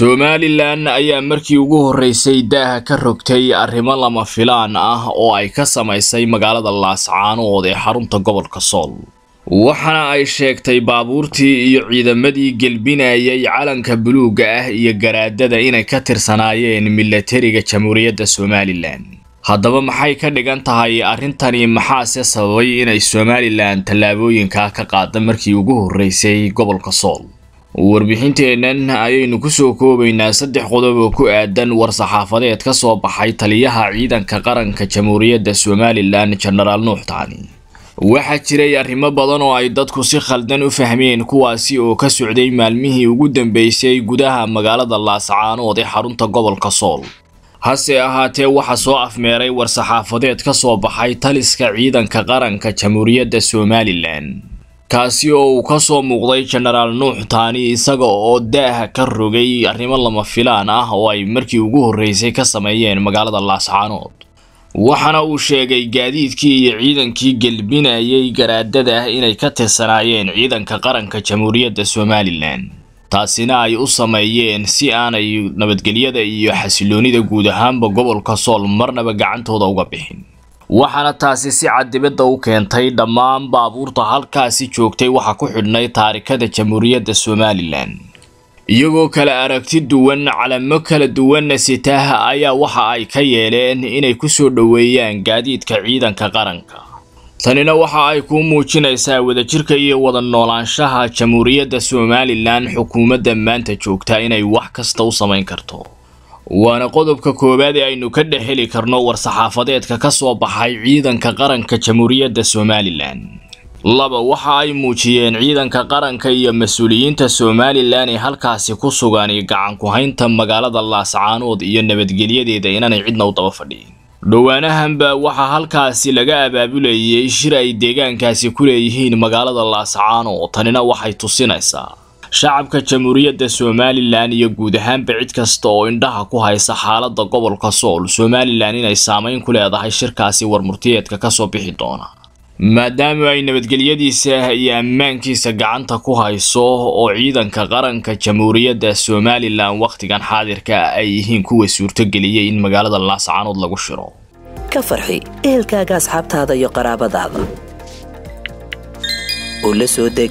somalilan ayaa markii ugu horreysay daaha ka rogtay arrimo lama filaan ah oo ay ka samaysay magaalada laascaanood ee xarunta gobolka sool waxaana ay sheegtay baabuurtii iyo ciidamadii gelbinayay calanka buluugga ah iyo garaadada inay ka tirsanaayeen milatariga jamhuuriyadda somalilan haddaba maxay ka dhigan tahay arrintani maxaase sababay inay somalilan tallaabooyinkaa ka qaada markii ugu horreysay gobolka sool warbixinteennan ayaynu kusoo koobaynaa saddex qodob oo ku aadan war-saxaafadeed ka soo baxay taliyaha ciidanka qaranka jamhuuriyadda somalilan jenaraal nuux tacni waxaa jiray arrimo badan oo ay dadku si khaldan u fahmeen kuwaasi oo ka socday maalmihii ugu dambeysay gudaha magaalada laascaanood ee xarunta gobolka sool hase ahaatee waxaa soo afmeeray war-saxaafadeed ka soo baxay taliska ciidanka qaranka jamhuuriyadda somalilan kaasi oo uu ka soo muuqday jenaraal nuux taani isaga oo daaha ka rogay arrimo lama filaan ah oo ay markii ugu horreysay ka sameeyeen magaalada laascaanood waxaana uu sheegay gaadiidkii iyo ciidankii gelbinayay garaadada inay ka tirsanaayeen ciidanka qaranka jamhuuriyadda somalilan taasina ay u sameeyeen si aanay nabadgelyada iyo xasiloonida guud ahaanba gobolka sool marnaba gacantooda uga bixin waxaana taasi si cad dibadda u keentay dhammaan baabuurta halkaasi joogtay waxa ku xidhnay taarikada jamhuuriyadda somalilan iyagoo kala aragti duwan calamo kala duwanna sitah ayaa waxa ay ka yeeleen inay ku soo dhoweeyaan gaadiidka ciidanka qaranka tanina waxa ay kuu muujinaysaa wadajirka iyo wada noolaanshaha jamhuuriyadda somalilan xukuumadda maanta joogta inay wax kasta u samayn karto waana qodobka koowaad ee aynu ka dhex heli karno war-saxaafadeedka ka soo baxay ciidanka qaranka jamhuuriyadda somalilan laba waxa ay muujiyeen ciidanka qaranka iyo mas-uuliyiinta somalilan ee halkaasi ku sugan ku haynta magaalada laascaanood iyo nabadgelyadeeda inaanay cidna u daba fadhiyin dhowaanahanba waxaa halkaasi laga abaabulayay shir ay deegaankaasi ku leeyihiin magaalada laascaanood tanina waxay tusinaysaa shacabka jamhuuriyadda somalilan iyo guud ahaanba cid kasta oo indhaha ku haysa xaalada gobolka sool somalilan inay saamayn ku leedahay shirkaasi warmurtiyeedka kasoo bixi doona maadaama ay nabadgelyadiisa iyo ammaankiisa gacanta ku hayso oo ciidanka qaranka jamhuuriyadda somalilan wakhtigan xaadirka ah ay yihiin kuwa suurtogeliyay in magaalada laascaanood lagu shiro ka farxi ehelkaaga asxaabtaada iyo qaraabadaada oo la soo deg